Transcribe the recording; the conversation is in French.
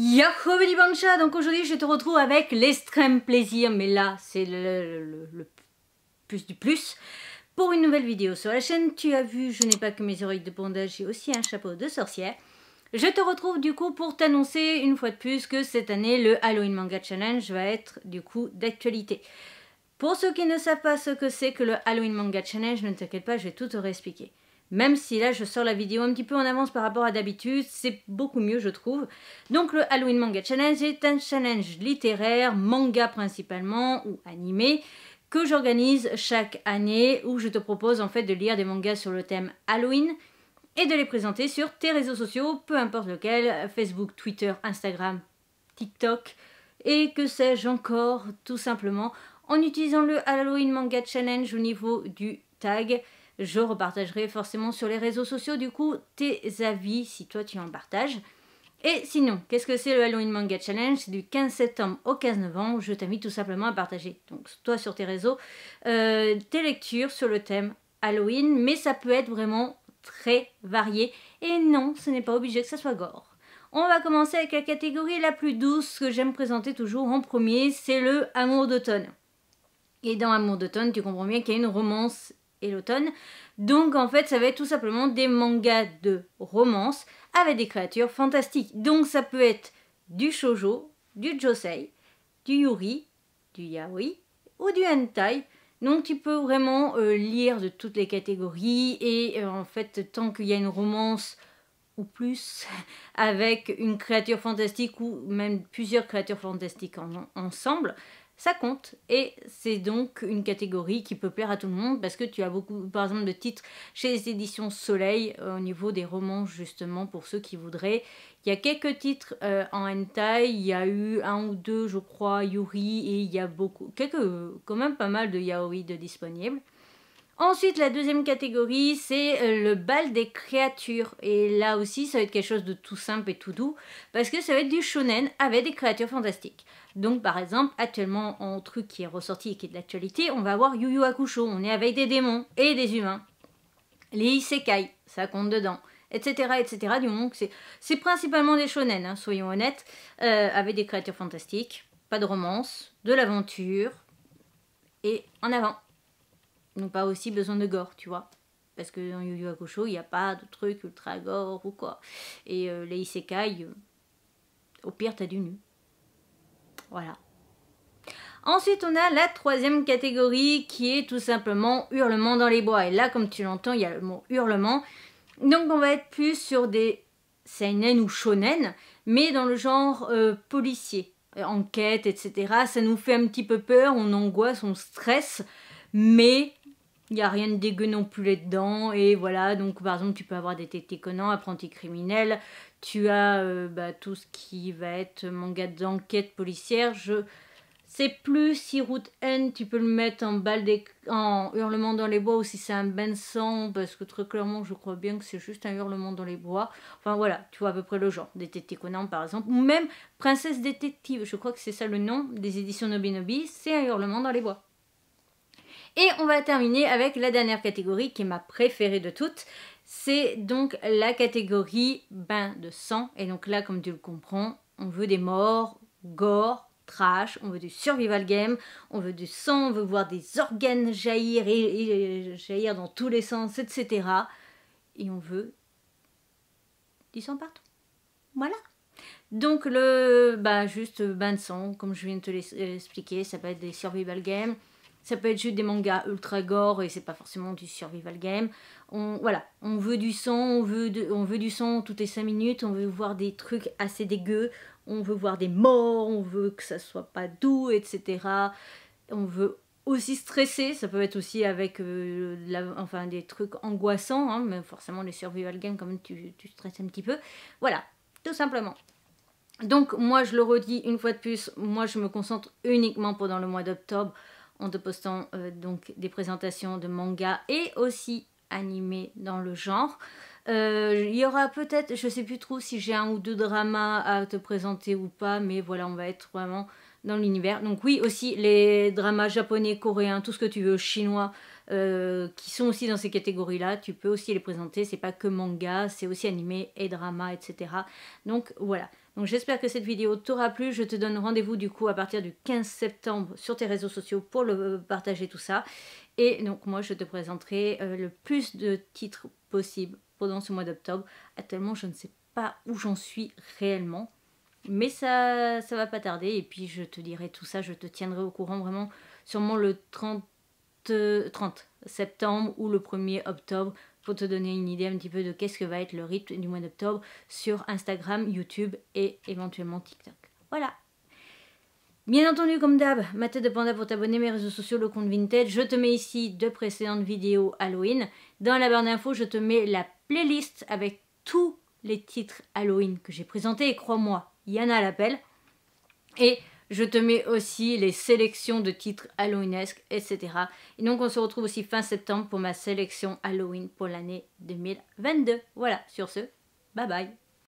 Yahoo Bancha Donc aujourd'hui je te retrouve avec l'extrême plaisir, mais là c'est le, le, plus du plus, pour une nouvelle vidéo sur la chaîne. Tu as vu, je n'ai pas que mes oreilles de bondage, j'ai aussi un chapeau de sorcière. Je te retrouve du coup pour t'annoncer une fois de plus que cette année le Halloween Manga Challenge va être du coup d'actualité. Pour ceux qui ne savent pas ce que c'est que le Halloween Manga Challenge, ne t'inquiète pas, je vais tout te réexpliquer. Même si là je sors la vidéo un petit peu en avance par rapport à d'habitude, c'est beaucoup mieux je trouve. Donc le Halloween Manga Challenge est un challenge littéraire, manga principalement ou animé, que j'organise chaque année où je te propose en fait de lire des mangas sur le thème Halloween et de les présenter sur tes réseaux sociaux, peu importe lequel, Facebook, Twitter, Instagram, TikTok et que sais-je encore tout simplement en utilisant le Halloween Manga Challenge au niveau du tag je repartagerai forcément sur les réseaux sociaux du coup tes avis si toi tu en partages. Et sinon, qu'est-ce que c'est le Halloween Manga Challenge C'est du 15 septembre au 15 novembre. Je t'invite tout simplement à partager, donc toi sur tes réseaux, euh, tes lectures sur le thème Halloween, mais ça peut être vraiment très varié. Et non, ce n'est pas obligé que ça soit gore. On va commencer avec la catégorie la plus douce que j'aime présenter toujours en premier, c'est le Amour d'automne. Et dans Amour d'automne, tu comprends bien qu'il y a une romance et l'automne. Donc en fait, ça va être tout simplement des mangas de romance avec des créatures fantastiques. Donc ça peut être du shojo, du josei, du yuri, du yaoi ou du hentai. Donc tu peux vraiment euh, lire de toutes les catégories et euh, en fait tant qu'il y a une romance ou plus avec une créature fantastique ou même plusieurs créatures fantastiques ensemble, ça compte et c'est donc une catégorie qui peut plaire à tout le monde parce que tu as beaucoup par exemple de titres chez les éditions Soleil euh, au niveau des romans justement pour ceux qui voudraient. Il y a quelques titres euh, en hentai, il y a eu un ou deux je crois Yuri et il y a beaucoup quelques quand même pas mal de yaoi de disponibles. Ensuite, la deuxième catégorie, c'est euh, le bal des créatures. Et là aussi, ça va être quelque chose de tout simple et tout doux, parce que ça va être du shonen avec des créatures fantastiques. Donc, par exemple, actuellement, en truc qui est ressorti et qui est de l'actualité, on va avoir Yu Yu Hakusho. On est avec des démons et des humains. Les isekai, ça compte dedans etc., etc. Du moment c'est, principalement des shonen, hein, soyons honnêtes, euh, avec des créatures fantastiques, pas de romance, de l'aventure, et en avant n'ont pas aussi besoin de gore, tu vois. Parce que dans Yu Yu Hakusho, il n'y a pas de truc ultra gore ou quoi. Et euh, les isekai, euh, au pire, t'as du nu. Voilà. Ensuite, on a la troisième catégorie qui est tout simplement hurlement dans les bois. Et là, comme tu l'entends, il y a le mot hurlement. Donc, on va être plus sur des seinen ou shonen, mais dans le genre euh, policier, enquête, etc. Ça nous fait un petit peu peur, on angoisse, on stresse, mais il n'y a rien de dégueu non plus là-dedans. Et voilà, donc par exemple, tu peux avoir des tétés connants, apprentis criminels. Tu as euh, bah, tout ce qui va être manga d'enquête policière. Je sais plus si Route N, tu peux le mettre en, balle en hurlement dans les bois ou si c'est un bain Parce que très clairement, je crois bien que c'est juste un hurlement dans les bois. Enfin voilà, tu vois à peu près le genre. Des tétés par exemple. Ou même Princesse Détective, je crois que c'est ça le nom des éditions Nobinobi. C'est un hurlement dans les bois. Et on va terminer avec la dernière catégorie qui est ma préférée de toutes. C'est donc la catégorie bain de sang. Et donc là, comme tu le comprends, on veut des morts, gore, trash, on veut du survival game, on veut du sang, on veut voir des organes jaillir et, jaillir dans tous les sens, etc. Et on veut du sang partout. Voilà. Donc le bah juste bain de sang, comme je viens de te l'expliquer, ça peut être des survival games, ça peut être juste des mangas ultra gore et c'est pas forcément du survival game. On, voilà, on veut du sang, on veut, on veut du sang toutes les 5 minutes, on veut voir des trucs assez dégueux, on veut voir des morts, on veut que ça soit pas doux, etc. On veut aussi stresser, ça peut être aussi avec euh, enfin, des trucs angoissants, hein, mais forcément les survival games, quand même, tu, tu stresses un petit peu. Voilà, tout simplement. Donc moi je le redis une fois de plus, moi je me concentre uniquement pendant le mois d'octobre en te postant euh, donc des présentations de manga et aussi animés dans le genre. Euh, il y aura peut-être, je sais plus trop si j'ai un ou deux dramas à te présenter ou pas, mais voilà, on va être vraiment dans l'univers. Donc oui, aussi les dramas japonais, coréens, tout ce que tu veux, chinois, euh, qui sont aussi dans ces catégories-là, tu peux aussi les présenter. C'est pas que manga, c'est aussi animé et drama, etc. Donc voilà. Donc j'espère que cette vidéo t'aura plu. Je te donne rendez-vous du coup à partir du 15 septembre sur tes réseaux sociaux pour le euh, partager tout ça. Et donc moi je te présenterai euh, le plus de titres possible pendant ce mois d'octobre. tellement je ne sais pas où j'en suis réellement. Mais ça ça va pas tarder et puis je te dirai tout ça, je te tiendrai au courant vraiment sûrement le 30 euh, septembre ou le 1er octobre pour te donner une idée un petit peu de qu'est-ce que va être le rythme du mois d'octobre sur Instagram, YouTube et éventuellement TikTok. Voilà. Bien entendu, comme d'hab, ma tête de panda pour t'abonner, mes réseaux sociaux, le compte Vintage. Je te mets ici deux précédentes vidéos Halloween. Dans la barre d'infos, je te mets la playlist avec tous les titres Halloween que j'ai présentés. Et crois-moi, il y en a à l'appel. Et je te mets aussi les sélections de titres halloweenesques, etc. Et donc on se retrouve aussi fin septembre pour ma sélection Halloween pour l'année 2022. Voilà, sur ce, bye bye